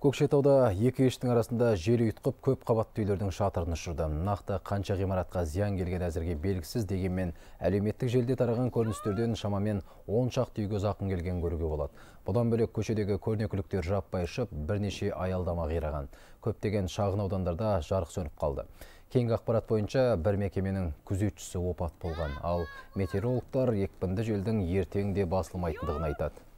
Көкшетауда екі ештің арасында жел үйтқып көп қабатты үйлердің шатырын ұшырды. Нақты қанша ғимаратқа зиян келген әзірге белгісіз дегенмен әлеуметтік желде тараған көріністерден шамамен 10 шақты үйге зақым келген көруге болады. Бұдан бөлек көшедегі көрнекіліктер жаппай ұшып, бірнеше аялдама қираған. Көптеген шағын аудандарда жарық сөніп қалды. Кейінгі ақпарат бойынша бір мекеменің күзетшісі опат болған, ал метеорологтар екпінді желдің ертең де басылмайтындығын айтады.